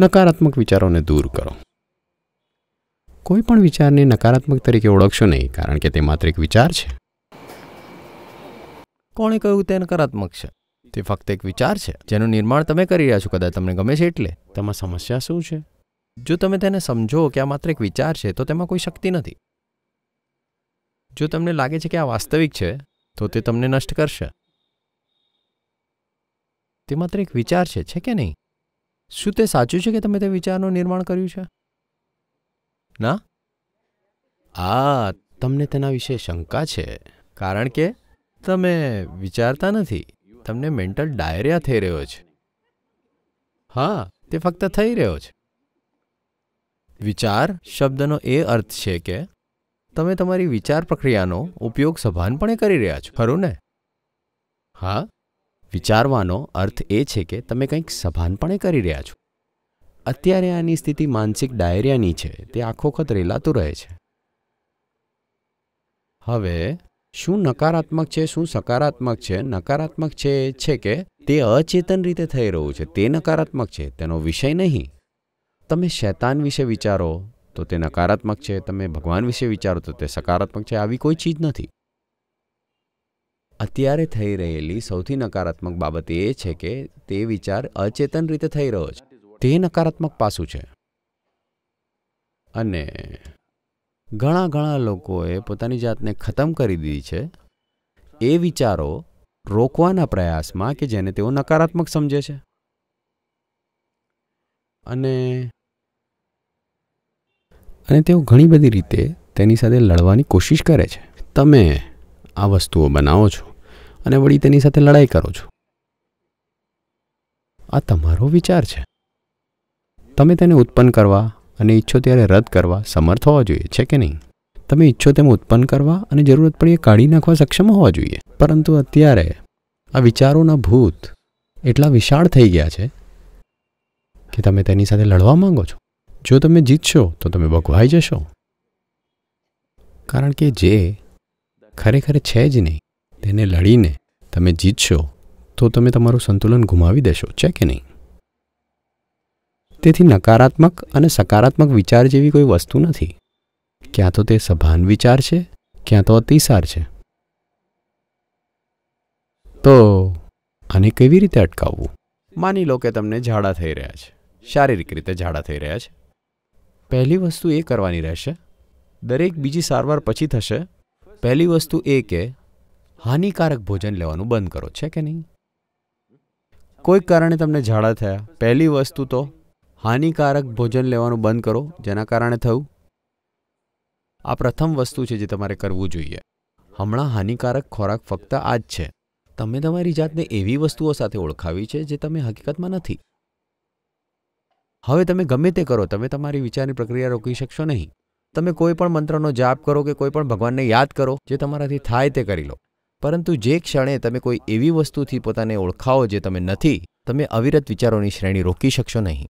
નકારાત્મક વિચારોને દૂર કરો કોઈ પણ વિચારને નકારાત્મક તરીકે ઓળખશો નહીં કારણ કે તે માત્ર એક વિચાર છે કોણે કહ્યું તે નકારાત્મક છે તે ફક્ત એક વિચાર છે જેનું નિર્માણ તમે કરી રહ્યા છો કદાચ તમને ગમે છે એટલે તેમાં સમસ્યા શું છે જો તમે તેને સમજો કે આ માત્ર એક વિચાર છે તો તેમાં કોઈ શક્તિ નથી જો તમને લાગે છે કે આ વાસ્તવિક છે તો તે તમને નષ્ટ કરશે તે માત્ર એક વિચાર છે છે કે નહીં શું તે સાચું છે કે તમે તે વિચારનું નિર્માણ કર્યું છે ના આ તમને તેના વિશે શંકા છે કારણ કે તમે વિચારતા નથી તમને મેન્ટલ ડાયરિયા થઈ રહ્યો છે હા તે ફક્ત થઈ રહ્યો છે વિચાર શબ્દનો એ અર્થ છે કે તમે તમારી વિચાર પ્રક્રિયાનો ઉપયોગ સભાનપણે કરી રહ્યા છો ખરું ને હા વિચારવાનો અર્થ એ છે કે તમે કંઈક સભાનપણે કરી રહ્યા છો અત્યારે આની સ્થિતિ માનસિક ડાયરિયાની છે તે આખો વખત રેલાતું રહે છે હવે શું નકારાત્મક છે શું સકારાત્મક છે નકારાત્મક છે એ છે કે તે અચેતન રીતે થઈ રહ્યું છે તે નકારાત્મક છે તેનો વિષય નહીં તમે શૈતાન વિશે વિચારો તો તે નકારાત્મક છે તમે ભગવાન વિશે વિચારો તો તે સકારાત્મક છે આવી કોઈ ચીજ નથી અત્યારે થઈ રહેલી સૌથી નકારાત્મક બાબત એ છે કે તે વિચાર અચેતન રીતે થઈ રહ્યો છે તે નકારાત્મક પાસું છે અને ઘણા ઘણા લોકોએ પોતાની જાતને ખતમ કરી દીધી છે એ વિચારો રોકવાના પ્રયાસમાં કે જેને તેઓ નકારાત્મક સમજે છે અને અને તેઓ ઘણી બધી રીતે તેની સાથે લડવાની કોશિશ કરે છે તમે આ વસ્તુઓ બનાવો છો અને વળી તેની સાથે લડાઈ કરો છો આ તમારો વિચાર છે તમે તેને ઉત્પન્ન કરવા અને ઈચ્છો ત્યારે રદ કરવા સમર્થ હોવા જોઈએ છે કે નહીં તમે ઈચ્છો તેમ ઉત્પન્ન કરવા અને જરૂરત એ કાઢી નાખવા સક્ષમ હોવા જોઈએ પરંતુ અત્યારે આ વિચારોના ભૂત એટલા વિશાળ થઈ ગયા છે કે તમે તેની સાથે લડવા માંગો છો જો તમે જીતશો તો તમે ભગવાઈ જશો કારણ કે જે ખરેખર છે જ નહીં તેને લડીને તમે જીતશો તો તમે તમારું સંતુલન ગુમાવી દેશો છે કે નહીં તેથી નકારાત્મક અને સકારાત્મક વિચાર જેવી કોઈ વસ્તુ નથી ક્યાં તો તે સભાન વિચાર છે ક્યાં તો અતિસાર છે તો આને કેવી રીતે અટકાવવું માની લો કે તમને ઝાડા થઈ રહ્યા છે શારીરિક રીતે ઝાડા થઈ રહ્યા છે પહેલી વસ્તુ એ કરવાની રહેશે દરેક બીજી સારવાર પછી થશે પહેલી વસ્તુ એ કે હાનિકારક ભોજન લેવાનું બંધ કરો છે કે નહીં કોઈક કારણે તમને ઝાડા થયા પહેલી વસ્તુ તો હાનિકારક ભોજન લેવાનું બંધ કરો જેના કારણે થયું આ પ્રથમ વસ્તુ છે જે તમારે કરવું જોઈએ હમણાં હાનિકારક ખોરાક ફક્ત આ જ છે તમે તમારી જાતને એવી વસ્તુઓ સાથે ઓળખાવી છે જે તમે હકીકતમાં નથી હવે તમે ગમે તે કરો તમે તમારી વિચારની પ્રક્રિયા રોકી શકશો નહીં તમે કોઈ પણ મંત્રનો જાપ કરો કે કોઈ પણ ભગવાનને યાદ કરો જે તમારાથી થાય તે કરી લો પરંતુ જે ક્ષણે તમે કોઈ એવી વસ્તુથી પોતાને ઓળખાવો જે તમે નથી તમે અવિરત વિચારોની શ્રેણી રોકી શકશો નહીં